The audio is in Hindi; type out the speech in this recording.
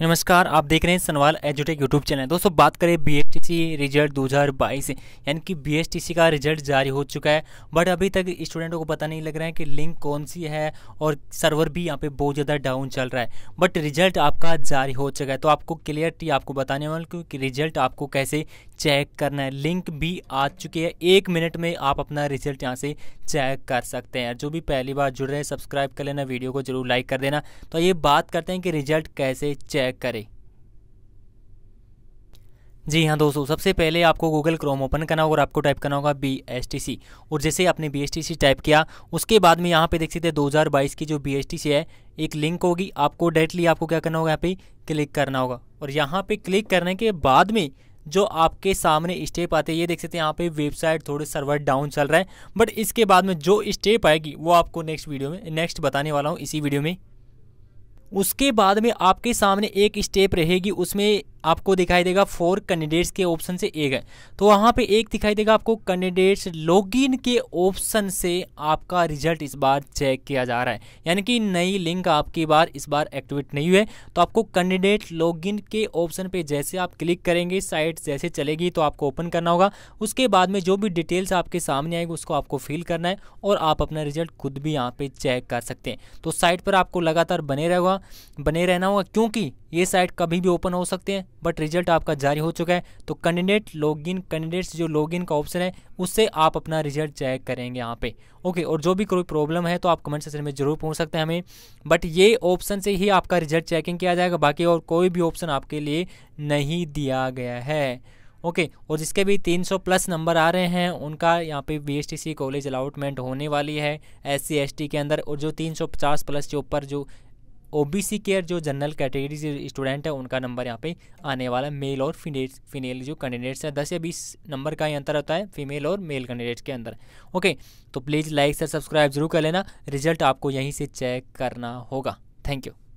नमस्कार आप देख रहे हैं सनवाल एजुटेक यूट्यूब चैनल दोस्तों बात करें बी बीएसटीसी रिजल्ट 2022 यानी कि बीएसटीसी का रिजल्ट जारी हो चुका है बट अभी तक स्टूडेंटों को पता नहीं लग रहा है कि लिंक कौन सी है और सर्वर भी यहाँ पे बहुत ज़्यादा डाउन चल रहा है बट रिजल्ट आपका जारी हो चुका है तो आपको क्लियरिटी आपको बताने वाला क्योंकि रिजल्ट आपको कैसे चेक करना है लिंक भी आ चुकी है एक मिनट में आप अपना रिजल्ट यहाँ से चेक कर सकते हैं जो भी पहली बार जुड़ रहे हैं सब्सक्राइब कर लेना वीडियो को जरूर लाइक कर देना तो ये बात करते हैं कि रिजल्ट कैसे चेक करें जी हाँ दोस्तों सबसे पहले आपको गूगल क्रोम ओपन करना होगा और आपको टाइप करना होगा बी एस टी सी और जैसे आपने B S T C type किया उसके बाद में यहाँ पे देख सकते हैं 2022 की जो बी एस टी सी है एक लिंक होगी आपको डायरेक्टली आपको क्या करना होगा यहाँ पे क्लिक करना होगा और यहाँ पे क्लिक करने के बाद में जो आपके सामने स्टेप आते हैं ये देख सकते हैं यहाँ पे वेबसाइट थोड़े सर्वर डाउन चल रहा है बट इसके बाद में जो स्टेप आएगी वो आपको नेक्स्ट वीडियो में नेक्स्ट बताने वाला हूँ इसी वीडियो में उसके बाद में आपके सामने एक स्टेप रहेगी उसमें आपको दिखाई देगा फोर कैंडिडेट्स के ऑप्शन से एक है तो वहाँ पे एक दिखाई देगा आपको कैंडिडेट्स लॉगिन के ऑप्शन से आपका रिजल्ट इस बार चेक किया जा रहा है यानी कि नई लिंक आपकी बार इस बार एक्टिवेट नहीं हुई है तो आपको कैंडिडेट लॉगिन के ऑप्शन पे जैसे आप क्लिक करेंगे साइट जैसे चलेगी तो आपको ओपन करना होगा उसके बाद में जो भी डिटेल्स आपके सामने आएगी उसको आपको फिल करना है और आप अपना रिजल्ट खुद भी यहाँ पर चेक कर सकते हैं तो साइट पर आपको लगातार बने रहेगा बने रहना होगा क्योंकि ये साइट कभी भी ओपन हो सकते हैं बट रिजल्ट आपका जारी हो चुका है तो कैंडिडेट लॉगिन कैंडिडेट्स जो लॉगिन का ऑप्शन है उससे आप अपना रिजल्ट चेक करेंगे यहाँ पे ओके और जो भी कोई प्रॉब्लम है तो आप कमेंट सेक्शन में जरूर पूछ सकते हैं हमें बट ये ऑप्शन से ही आपका रिजल्ट चेकिंग किया जाएगा बाकी और कोई भी ऑप्शन आपके लिए नहीं दिया गया है ओके okay, और जिसके भी 300 प्लस नंबर आ रहे हैं उनका यहाँ पे बी कॉलेज अलाउटमेंट होने वाली है एस सी के अंदर और जो 350 प्लस के ऊपर जो ओबीसी केयर जो जनरल कैटेगरी से स्टूडेंट है उनका नंबर यहाँ पे आने वाला है मेल और फीमेल फीमेल जो कैंडिडेट्स हैं दस या बीस नंबर का ही अंतर होता है फीमेल और मेल कैंडिडेट्स के अंदर ओके तो प्लीज़ लाइक से सब्सक्राइब जरूर कर लेना रिजल्ट आपको यहीं से चेक करना होगा थैंक यू